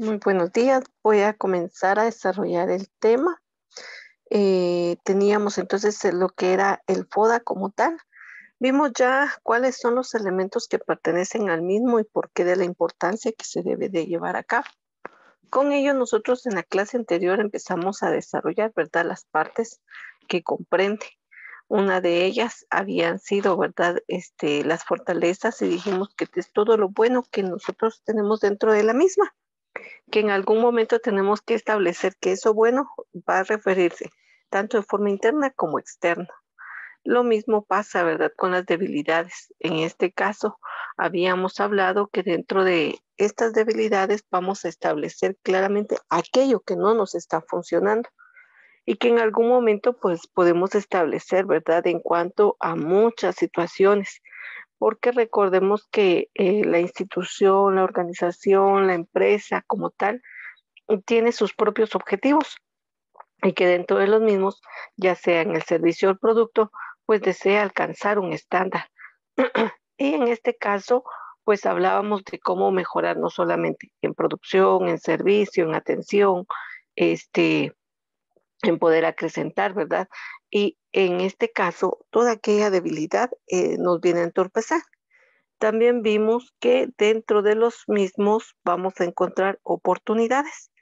Muy buenos días. Voy a comenzar a desarrollar el tema. Eh, teníamos entonces eh, lo que era el FODA como tal. Vimos ya cuáles son los elementos que pertenecen al mismo y por qué de la importancia que se debe de llevar a cabo. Con ello nosotros en la clase anterior empezamos a desarrollar, ¿verdad? Las partes que comprende. Una de ellas habían sido, ¿verdad? Este, las fortalezas y dijimos que es todo lo bueno que nosotros tenemos dentro de la misma que en algún momento tenemos que establecer que eso bueno va a referirse tanto de forma interna como externa. Lo mismo pasa, ¿verdad?, con las debilidades. En este caso, habíamos hablado que dentro de estas debilidades vamos a establecer claramente aquello que no nos está funcionando y que en algún momento pues podemos establecer, ¿verdad?, en cuanto a muchas situaciones porque recordemos que eh, la institución, la organización, la empresa como tal, tiene sus propios objetivos y que dentro de los mismos, ya sea en el servicio o el producto, pues desea alcanzar un estándar. y en este caso, pues hablábamos de cómo mejorar no solamente en producción, en servicio, en atención, este, en poder acrecentar, ¿verdad? Y en este caso, toda aquella debilidad eh, nos viene a entorpecer. También vimos que dentro de los mismos vamos a encontrar oportunidades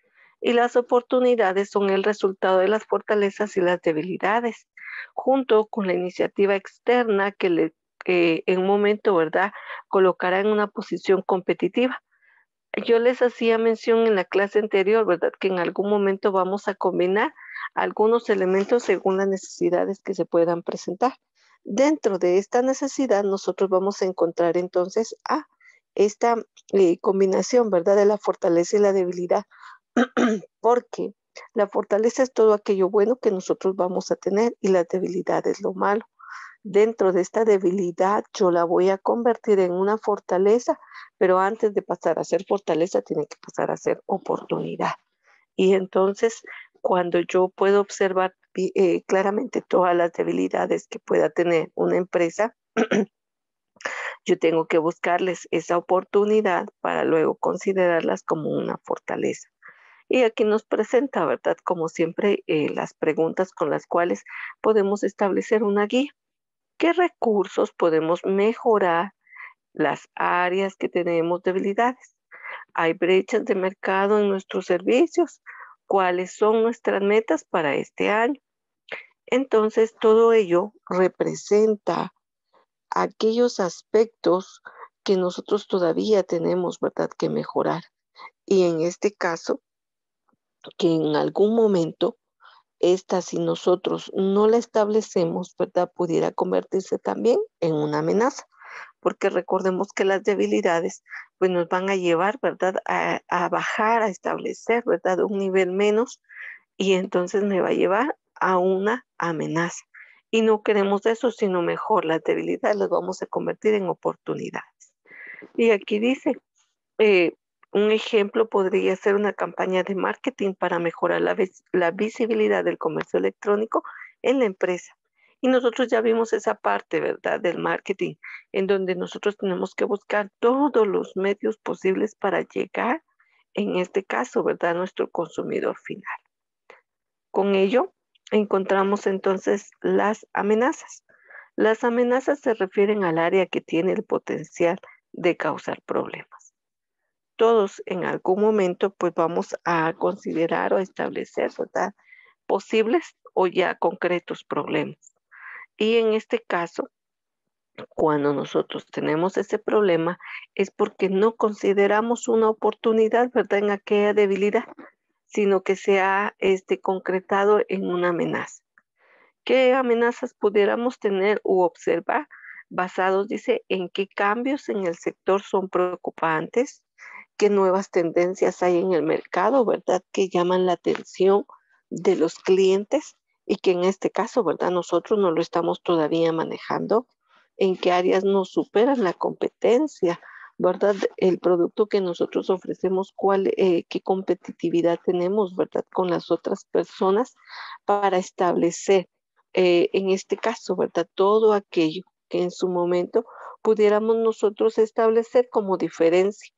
y las oportunidades son el resultado de las fortalezas y las debilidades, junto con la iniciativa externa que en un momento, ¿verdad?, colocará en una posición competitiva yo les hacía mención en la clase anterior, ¿verdad? Que en algún momento vamos a combinar algunos elementos según las necesidades que se puedan presentar. Dentro de esta necesidad, nosotros vamos a encontrar entonces a esta eh, combinación, ¿verdad? De la fortaleza y la debilidad. Porque la fortaleza es todo aquello bueno que nosotros vamos a tener y la debilidad es lo malo dentro de esta debilidad yo la voy a convertir en una fortaleza, pero antes de pasar a ser fortaleza tiene que pasar a ser oportunidad. Y entonces, cuando yo puedo observar eh, claramente todas las debilidades que pueda tener una empresa, yo tengo que buscarles esa oportunidad para luego considerarlas como una fortaleza. Y aquí nos presenta, ¿verdad? Como siempre, eh, las preguntas con las cuales podemos establecer una guía qué recursos podemos mejorar las áreas que tenemos debilidades. Hay brechas de mercado en nuestros servicios, cuáles son nuestras metas para este año. Entonces, todo ello representa aquellos aspectos que nosotros todavía tenemos, ¿verdad?, que mejorar. Y en este caso, que en algún momento esta, si nosotros no la establecemos, ¿verdad? Pudiera convertirse también en una amenaza, porque recordemos que las debilidades, pues nos van a llevar, ¿verdad? A, bajar, a establecer, ¿verdad? Un nivel menos y entonces me va a llevar a una amenaza. Y no queremos eso, sino mejor las debilidades las vamos a convertir en oportunidades. Y aquí dice, eh, un ejemplo podría ser una campaña de marketing para mejorar la, visibilidad del comercio electrónico en la empresa. Y nosotros ya vimos esa parte, ¿verdad?, del marketing, en donde nosotros tenemos que buscar todos los medios posibles para llegar, en este caso, ¿verdad?, a nuestro consumidor final. Con ello, encontramos entonces las amenazas. Las amenazas se refieren al área que tiene el potencial de causar problemas todos en algún momento pues vamos a considerar o establecer posibles o ya concretos problemas. Y en este caso, cuando nosotros tenemos ese problema es porque no consideramos una oportunidad, ¿verdad? En aquella debilidad, sino que se ha este, concretado en una amenaza. ¿Qué amenazas pudiéramos tener u observar? Basados, dice, en qué cambios en el sector son preocupantes, qué nuevas tendencias hay en el mercado, ¿verdad? Que llaman la atención de los clientes y que en este caso, ¿verdad? Nosotros no lo estamos todavía manejando, en qué áreas nos superan la competencia, ¿verdad? El producto que nosotros ofrecemos, cuál, eh, qué competitividad tenemos, ¿verdad? Con las otras personas para establecer, eh, en este caso, ¿verdad? Todo aquello que en su momento pudiéramos nosotros establecer como diferencia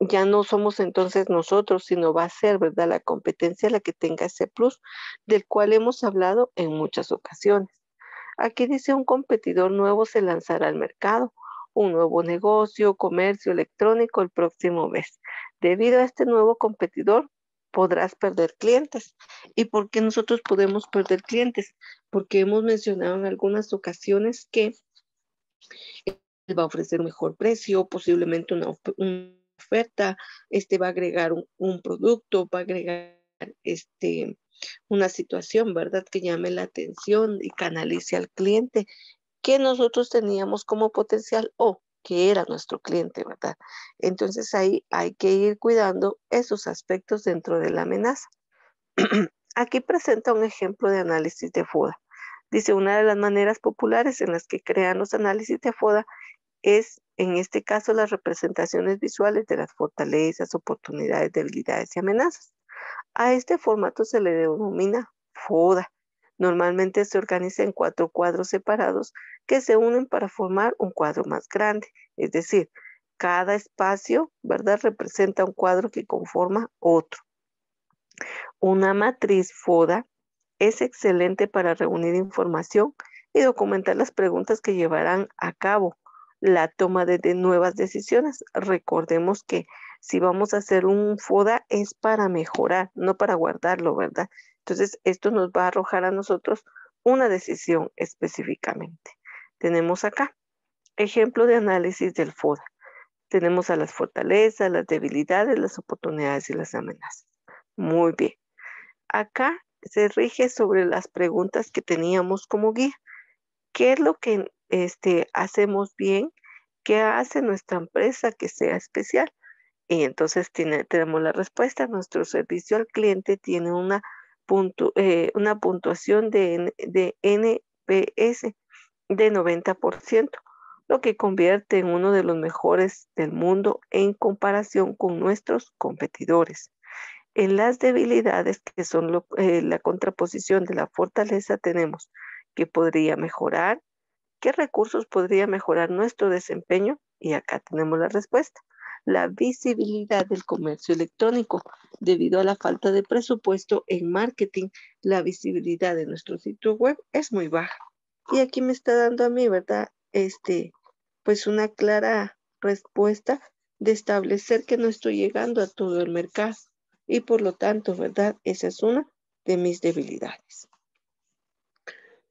ya no somos entonces nosotros, sino va a ser, ¿verdad? La competencia la que tenga ese plus, del cual hemos hablado en muchas ocasiones. Aquí dice un competidor nuevo se lanzará al mercado, un nuevo negocio, comercio electrónico el próximo mes. Debido a este nuevo competidor, podrás perder clientes. ¿Y por qué nosotros podemos perder clientes? Porque hemos mencionado en algunas ocasiones que eh, va a ofrecer mejor precio, posiblemente una, un oferta, este va a agregar un, producto, va a agregar este, una situación, ¿verdad? Que llame la atención y canalice al cliente que nosotros teníamos como potencial o que era nuestro cliente, ¿verdad? Entonces ahí hay que ir cuidando esos aspectos dentro de la amenaza. Aquí presenta un ejemplo de análisis de FODA. Dice, una de las maneras populares en las que crean los análisis de FODA es en este caso las representaciones visuales de las fortalezas, oportunidades, debilidades y amenazas. A este formato se le denomina FODA. Normalmente se organiza en cuatro cuadros separados que se unen para formar un cuadro más grande, es decir, cada espacio, ¿verdad? Representa un cuadro que conforma otro. Una matriz FODA es excelente para reunir información y documentar las preguntas que llevarán a cabo la toma de, nuevas decisiones. Recordemos que si vamos a hacer un FODA es para mejorar, no para guardarlo, ¿verdad? Entonces, esto nos va a arrojar a nosotros una decisión específicamente. Tenemos acá ejemplo de análisis del FODA. Tenemos a las fortalezas, las debilidades, las oportunidades y las amenazas. Muy bien. Acá se rige sobre las preguntas que teníamos como guía. ¿Qué es lo que este, hacemos bien, ¿qué hace nuestra empresa que sea especial? Y entonces tiene, tenemos la respuesta, nuestro servicio al cliente tiene una, eh, una puntuación de, de NPS de 90%, lo que convierte en uno de los mejores del mundo en comparación con nuestros competidores. En las debilidades, que son eh, la contraposición de la fortaleza, tenemos que podría mejorar, ¿Qué recursos podría mejorar nuestro desempeño? Y acá tenemos la respuesta. La visibilidad del comercio electrónico. Debido a la falta de presupuesto en marketing, la visibilidad de nuestro sitio web es muy baja. Y aquí me está dando a mí, ¿verdad? Este, pues una clara respuesta de establecer que no estoy llegando a todo el mercado. Y por lo tanto, ¿verdad? Esa es una de mis debilidades.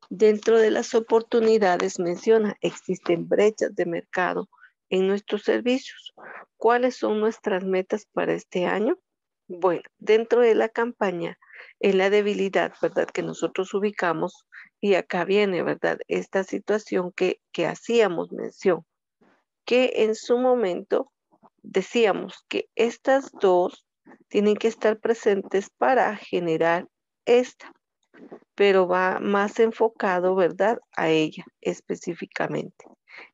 Dentro de las oportunidades menciona, existen brechas de mercado en nuestros servicios. ¿Cuáles son nuestras metas para este año? Bueno, dentro de la campaña, en la debilidad, ¿verdad? Que nosotros ubicamos y acá viene, ¿verdad? Esta situación que, que hacíamos mención, que en su momento decíamos que estas dos tienen que estar presentes para generar esta pero va más enfocado, ¿verdad? A ella específicamente.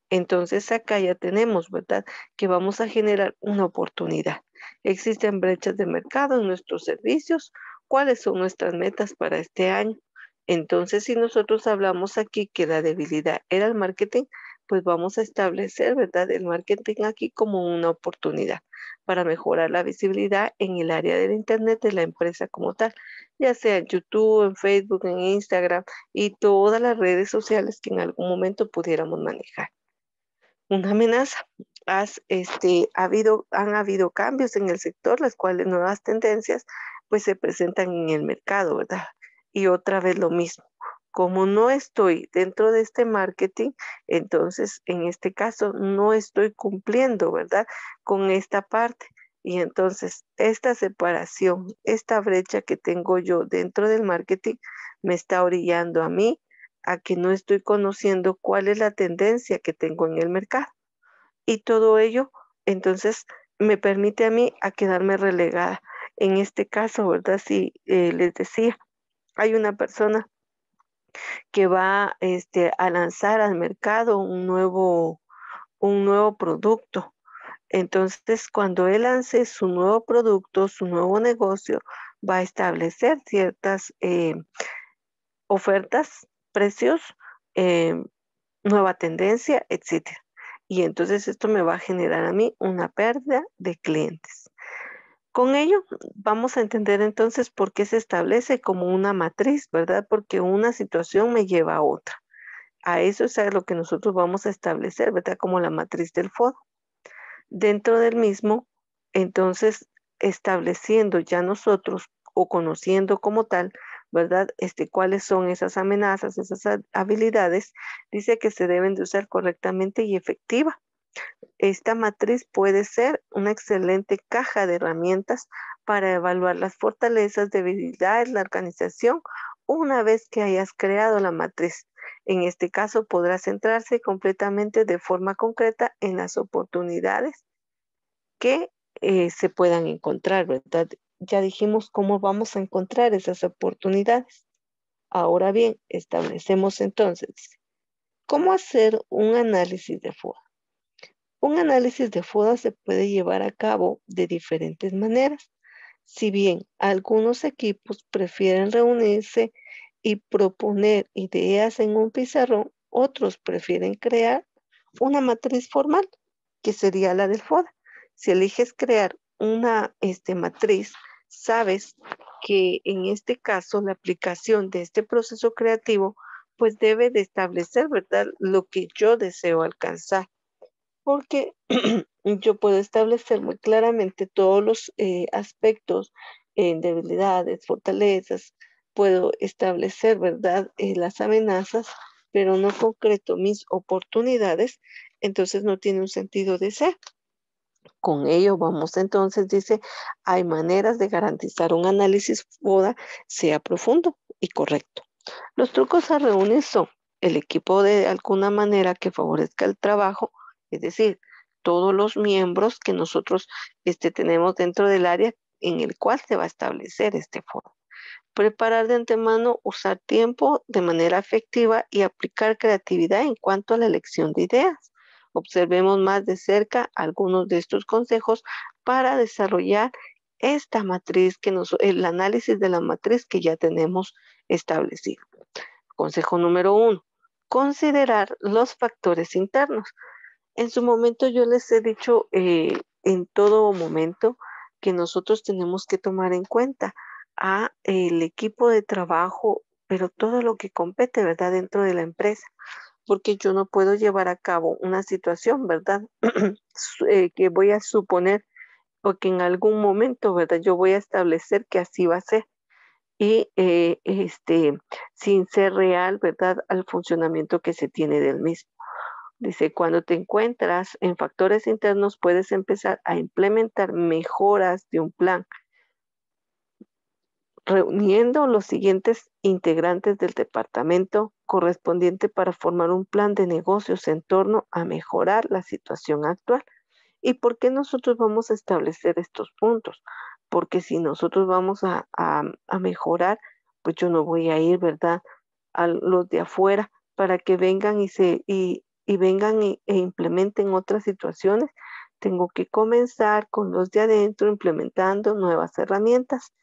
Entonces acá ya tenemos, ¿verdad? Que vamos a generar una oportunidad. Existen brechas de mercado en nuestros servicios. ¿Cuáles son nuestras metas para este año? Entonces, si nosotros hablamos aquí que la debilidad era el marketing, pues vamos a establecer, ¿verdad? El marketing aquí como una oportunidad para mejorar la visibilidad en el área del Internet de la empresa como tal, ya sea en YouTube, en Facebook, en Instagram y todas las redes sociales que en algún momento pudiéramos manejar. Una amenaza. Este, han habido cambios en el sector, las cuales nuevas tendencias pues se presentan en el mercado, ¿verdad? Y otra vez lo mismo como no estoy dentro de este marketing, entonces en este caso no estoy cumpliendo, ¿verdad? Con esta parte. Y entonces esta separación, esta brecha que tengo yo dentro del marketing me está orillando a mí a que no estoy conociendo cuál es la tendencia que tengo en el mercado. Y todo ello, entonces, me permite a mí a quedarme relegada. En este caso, ¿verdad? Si eh, les decía, hay una persona que va este, a lanzar al mercado un nuevo, producto. Entonces, cuando él lance su nuevo producto, su nuevo negocio, va a establecer ciertas eh, ofertas, precios, eh, nueva tendencia, etc. Y entonces esto me va a generar a mí una pérdida de clientes. Con ello vamos a entender entonces por qué se establece como una matriz, ¿verdad? Porque una situación me lleva a otra. A eso es lo que nosotros vamos a establecer, ¿verdad? Como la matriz del foro. Dentro del mismo, entonces, estableciendo ya nosotros o conociendo como tal, ¿verdad? Este, cuáles son esas amenazas, esas habilidades, dice que se deben de usar correctamente y efectiva esta matriz puede ser una excelente caja de herramientas para evaluar las fortalezas, debilidades, la organización, una vez que hayas creado la matriz. En este caso, podrás centrarse completamente de forma concreta en las oportunidades que eh, se puedan encontrar, ¿verdad? Ya dijimos cómo vamos a encontrar esas oportunidades. Ahora bien, establecemos entonces, ¿cómo hacer un análisis de fuga? Un análisis de FODA se puede llevar a cabo de diferentes maneras. Si bien algunos equipos prefieren reunirse y proponer ideas en un pizarrón, otros prefieren crear una matriz formal, que sería la del FODA. Si eliges crear una este, matriz, sabes que en este caso la aplicación de este proceso creativo pues debe de establecer, ¿verdad?, lo que yo deseo alcanzar porque yo puedo establecer muy claramente todos los eh, aspectos, eh, debilidades, fortalezas, puedo establecer, ¿verdad?, eh, las amenazas, pero no concreto mis oportunidades, entonces no tiene un sentido de ser. Con ello vamos entonces, dice, hay maneras de garantizar un análisis FODA sea profundo y correcto. Los trucos a reunir son el equipo de alguna manera que favorezca el trabajo, es decir, todos los miembros que nosotros este, tenemos dentro del área en el cual se va a establecer este foro. Preparar de antemano, usar tiempo de manera efectiva y aplicar creatividad en cuanto a la elección de ideas. Observemos más de cerca algunos de estos consejos para desarrollar esta matriz que el análisis de la matriz que ya tenemos establecido. Consejo número uno, considerar los factores internos. En su momento yo les he dicho eh, en todo momento que nosotros tenemos que tomar en cuenta a el equipo de trabajo, pero todo lo que compete, ¿verdad? Dentro de la empresa, porque yo no puedo llevar a cabo una situación, ¿verdad? Eh, que voy a suponer o que en algún momento, ¿verdad? Yo voy a establecer que así va a ser y eh, este, sin ser real, ¿verdad? Al funcionamiento que se tiene del mismo. Dice, cuando te encuentras en factores internos, puedes empezar a implementar mejoras de un plan, reuniendo los siguientes integrantes del departamento correspondiente para formar un plan de negocios en torno a mejorar la situación actual. ¿Y por qué nosotros vamos a establecer estos puntos? Porque si nosotros vamos a, mejorar, pues yo no voy a ir, ¿verdad? A los de afuera para que vengan y se, y vengan e, implementen otras situaciones, tengo que comenzar con los de adentro implementando nuevas herramientas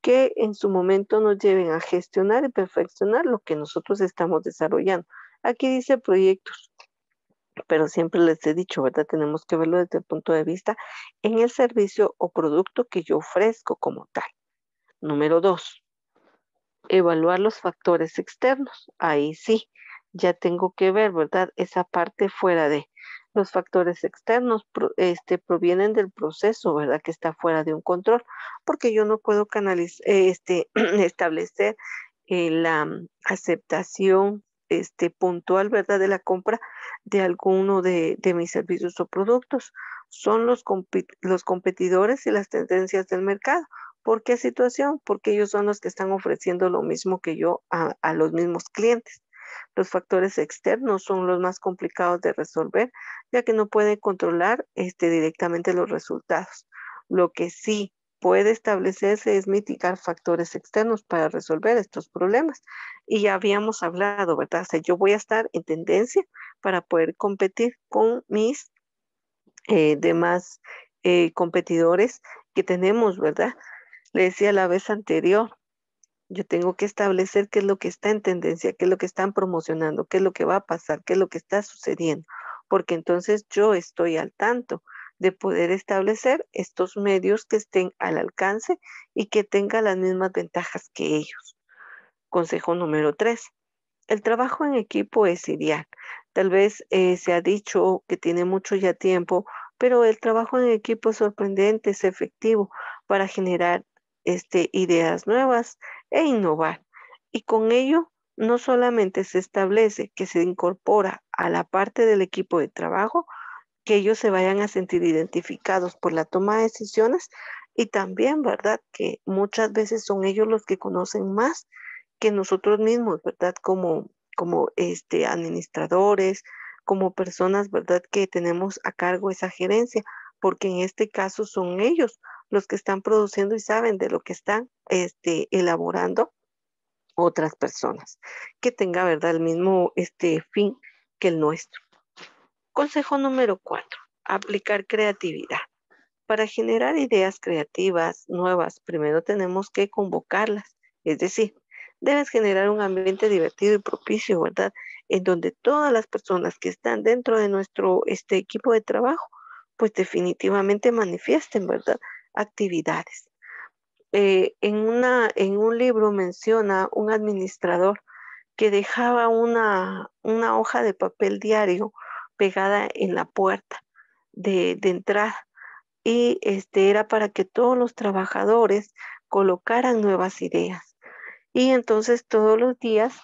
que en su momento nos lleven a gestionar y perfeccionar lo que nosotros estamos desarrollando. Aquí dice proyectos, pero siempre les he dicho, ¿verdad? Tenemos que verlo desde el punto de vista en el servicio o producto que yo ofrezco como tal. Número dos, evaluar los factores externos. Ahí sí, ya tengo que ver, ¿verdad? Esa parte fuera de los factores externos este, provienen del proceso, ¿verdad? Que está fuera de un control, porque yo no puedo canalizar, eh, este, establecer eh, la mm, aceptación este, puntual, ¿verdad? De la compra de alguno de, mis servicios o productos. Son los, los competidores y las tendencias del mercado. ¿Por qué situación? Porque ellos son los que están ofreciendo lo mismo que yo a los mismos clientes. Los factores externos son los más complicados de resolver, ya que no pueden controlar este, directamente los resultados. Lo que sí puede establecerse es mitigar factores externos para resolver estos problemas. Y ya habíamos hablado, ¿verdad? O yo voy a estar en tendencia para poder competir con mis eh, demás eh, competidores que tenemos, ¿verdad? Le decía la vez anterior, yo tengo que establecer qué es lo que está en tendencia, qué es lo que están promocionando, qué es lo que va a pasar, qué es lo que está sucediendo, porque entonces yo estoy al tanto de poder establecer estos medios que estén al alcance y que tengan las mismas ventajas que ellos. Consejo número tres, el trabajo en equipo es ideal. Tal vez eh, se ha dicho que tiene mucho ya tiempo, pero el trabajo en equipo es sorprendente, es efectivo para generar este, ideas nuevas, e innovar. Y con ello no solamente se establece que se incorpora a la parte del equipo de trabajo, que ellos se vayan a sentir identificados por la toma de decisiones y también, ¿verdad? Que muchas veces son ellos los que conocen más que nosotros mismos, ¿verdad? Como, como este, administradores, como personas, ¿verdad? Que tenemos a cargo esa gerencia, porque en este caso son ellos los que están produciendo y saben de lo que están este, elaborando otras personas, que tenga, ¿verdad?, el mismo este, fin que el nuestro. Consejo número cuatro, aplicar creatividad. Para generar ideas creativas nuevas, primero tenemos que convocarlas, es decir, debes generar un ambiente divertido y propicio, ¿verdad? En donde todas las personas que están dentro de nuestro este equipo de trabajo, pues definitivamente manifiesten, ¿verdad? actividades. Eh, en, una, en un libro menciona un administrador que dejaba una, hoja de papel diario pegada en la puerta de, de, entrada y este era para que todos los trabajadores colocaran nuevas ideas. Y entonces todos los días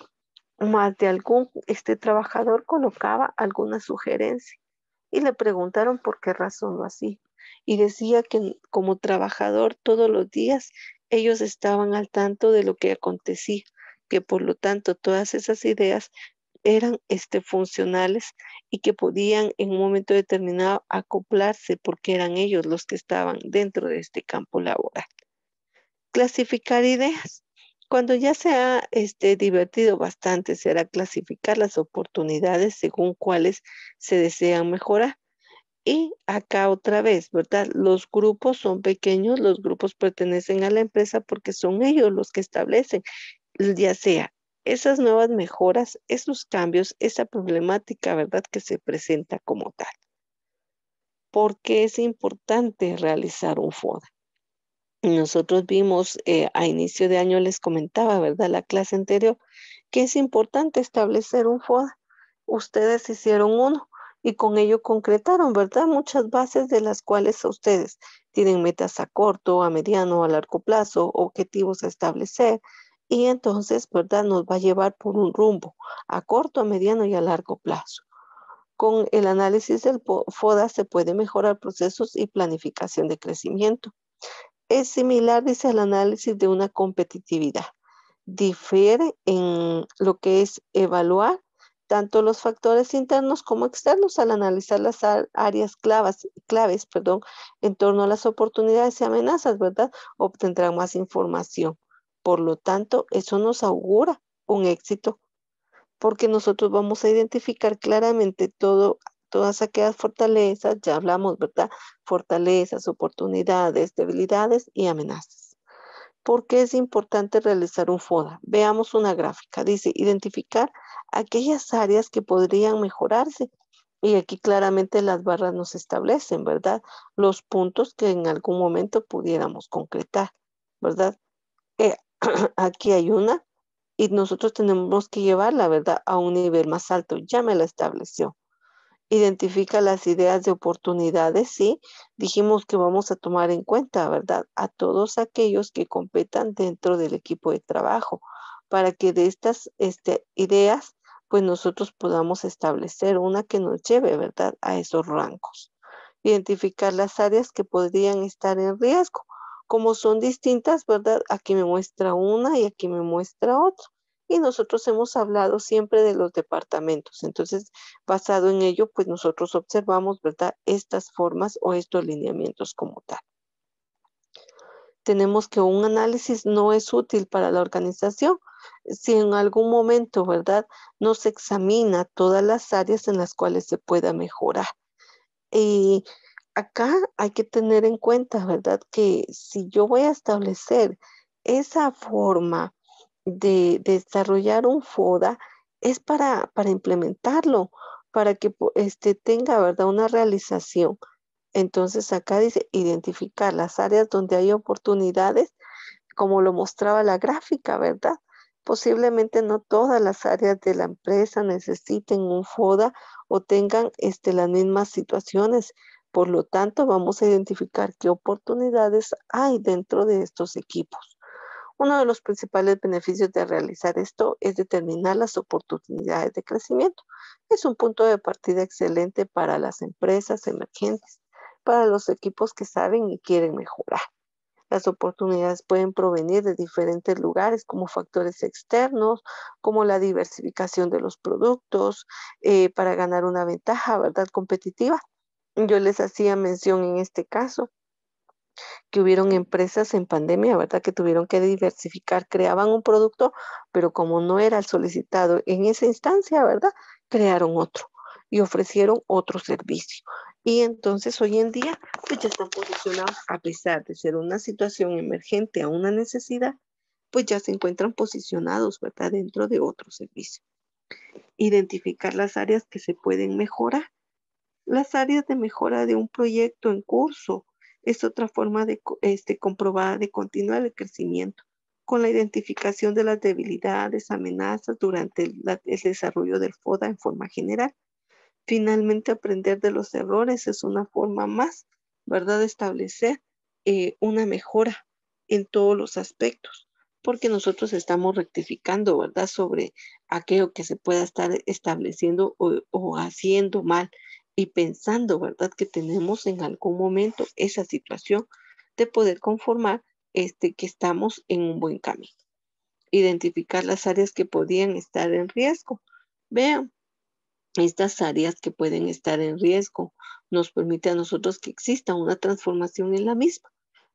más de algún este trabajador colocaba alguna sugerencia y le preguntaron por qué razón lo hacía y decía que como trabajador todos los días ellos estaban al tanto de lo que acontecía, que por lo tanto todas esas ideas eran este, funcionales y que podían en un momento determinado acoplarse porque eran ellos los que estaban dentro de este campo laboral. Clasificar ideas. Cuando ya se ha este, divertido bastante, será clasificar las oportunidades según cuáles se desean mejorar. Y acá otra vez, ¿verdad? Los grupos son pequeños, los grupos pertenecen a la empresa porque son ellos los que establecen, ya sea esas nuevas mejoras, esos cambios, esa problemática, ¿verdad? Que se presenta como tal. ¿Por qué es importante realizar un FODA? Nosotros vimos eh, a inicio de año, les comentaba, ¿verdad? La clase anterior, que es importante establecer un FODA. Ustedes hicieron uno y con ello concretaron, ¿verdad? Muchas bases de las cuales ustedes tienen metas a corto, a mediano, a largo plazo, objetivos a establecer y entonces, ¿verdad? Nos va a llevar por un rumbo a corto, a mediano y a largo plazo. Con el análisis del FODA se puede mejorar procesos y planificación de crecimiento. Es similar, dice, al análisis de una competitividad. Difiere en lo que es evaluar tanto los factores internos como externos al analizar las áreas claves perdón, en torno a las oportunidades y amenazas, ¿verdad? Obtendrá más información. Por lo tanto, eso nos augura un éxito, porque nosotros vamos a identificar claramente todo, todas aquellas fortalezas, ya hablamos, ¿verdad? Fortalezas, oportunidades, debilidades y amenazas. ¿Por qué es importante realizar un FODA? Veamos una gráfica. Dice, identificar aquellas áreas que podrían mejorarse. Y aquí claramente las barras nos establecen, ¿verdad? Los puntos que en algún momento pudiéramos concretar, ¿verdad? Eh, aquí hay una y nosotros tenemos que llevarla, ¿verdad? A un nivel más alto. Ya me la estableció identifica las ideas de oportunidades, sí, dijimos que vamos a tomar en cuenta, ¿verdad? A todos aquellos que competan dentro del equipo de trabajo, para que de estas este, ideas, pues nosotros podamos establecer una que nos lleve, ¿verdad? A esos rangos. Identificar las áreas que podrían estar en riesgo. Como son distintas, ¿verdad? Aquí me muestra una y aquí me muestra otra y nosotros hemos hablado siempre de los departamentos. Entonces, basado en ello, pues nosotros observamos, ¿verdad? Estas formas o estos lineamientos como tal. Tenemos que un análisis no es útil para la organización si en algún momento, ¿verdad? No se examina todas las áreas en las cuales se pueda mejorar. Y acá hay que tener en cuenta, ¿verdad? Que si yo voy a establecer esa forma de, desarrollar un FODA es para, implementarlo, para que este, tenga ¿verdad? una realización. Entonces acá dice identificar las áreas donde hay oportunidades, como lo mostraba la gráfica, ¿verdad? Posiblemente no todas las áreas de la empresa necesiten un FODA o tengan este, las mismas situaciones. Por lo tanto, vamos a identificar qué oportunidades hay dentro de estos equipos. Uno de los principales beneficios de realizar esto es determinar las oportunidades de crecimiento. Es un punto de partida excelente para las empresas emergentes, para los equipos que saben y quieren mejorar. Las oportunidades pueden provenir de diferentes lugares, como factores externos, como la diversificación de los productos, eh, para ganar una ventaja, ¿verdad? Competitiva. Yo les hacía mención en este caso que hubieron empresas en pandemia, ¿verdad? Que tuvieron que diversificar, creaban un producto, pero como no era el solicitado en esa instancia, ¿verdad? Crearon otro y ofrecieron otro servicio. Y entonces hoy en día pues ya están posicionados, a pesar de ser una situación emergente a una necesidad, pues ya se encuentran posicionados, ¿verdad? Dentro de otro servicio. Identificar las áreas que se pueden mejorar. Las áreas de mejora de un proyecto en curso, es otra forma de, este, comprobada de continuar el crecimiento, con la identificación de las debilidades, amenazas durante el, desarrollo del FODA en forma general. Finalmente, aprender de los errores es una forma más, ¿verdad?, de establecer eh, una mejora en todos los aspectos porque nosotros estamos rectificando, ¿verdad? Sobre aquello que se pueda estar estableciendo o, haciendo mal y pensando, ¿verdad?, que tenemos en algún momento esa situación de poder conformar este, que estamos en un buen camino. Identificar las áreas que podían estar en riesgo. Vean, estas áreas que pueden estar en riesgo nos permite a nosotros que exista una transformación en la misma,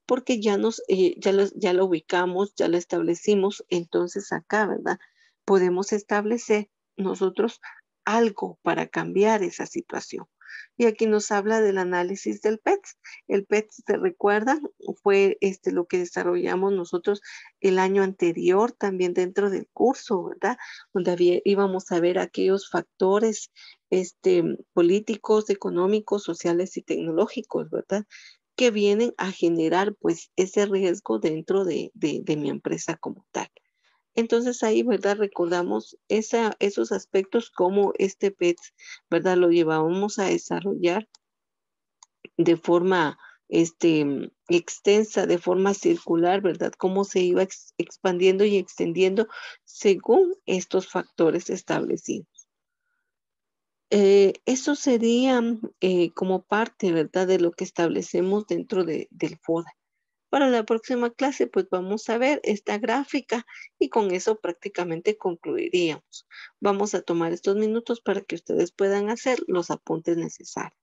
porque ya, nos, eh, ya, ya lo ubicamos, ya lo establecimos, entonces acá, ¿verdad? Podemos establecer nosotros algo para cambiar esa situación y aquí nos habla del análisis del PET. El PET, ¿te recuerdan? Fue este, lo que desarrollamos nosotros el año anterior también dentro del curso, ¿verdad? Donde íbamos a ver aquellos factores este, políticos, económicos, sociales y tecnológicos, ¿verdad? Que vienen a generar pues ese riesgo dentro de mi empresa como tal. Entonces ahí, ¿verdad? Recordamos esos aspectos como este PET, ¿verdad? Lo llevamos a desarrollar de forma este, extensa, de forma circular, ¿verdad? Cómo se iba expandiendo y extendiendo según estos factores establecidos. Eh, eso sería eh, como parte, ¿verdad? De lo que establecemos dentro del FODA. Para la próxima clase, pues vamos a ver esta gráfica y con eso prácticamente concluiríamos. Vamos a tomar estos minutos para que ustedes puedan hacer los apuntes necesarios.